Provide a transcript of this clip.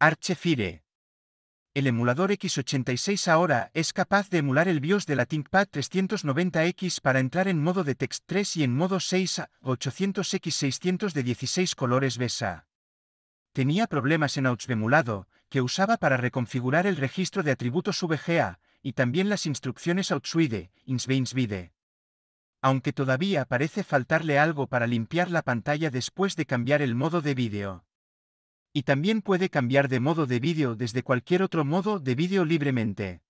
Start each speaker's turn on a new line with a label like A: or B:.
A: Archefire. El emulador x86 ahora es capaz de emular el BIOS de la ThinkPad 390X para entrar en modo de Text 3 y en modo 6A800X600 de 16 colores BESA. Tenía problemas en emulado, que usaba para reconfigurar el registro de atributos VGA, y también las instrucciones Outswide, insveinsvide. Aunque todavía parece faltarle algo para limpiar la pantalla después de cambiar el modo de vídeo y también puede cambiar de modo de vídeo desde cualquier otro modo de vídeo libremente.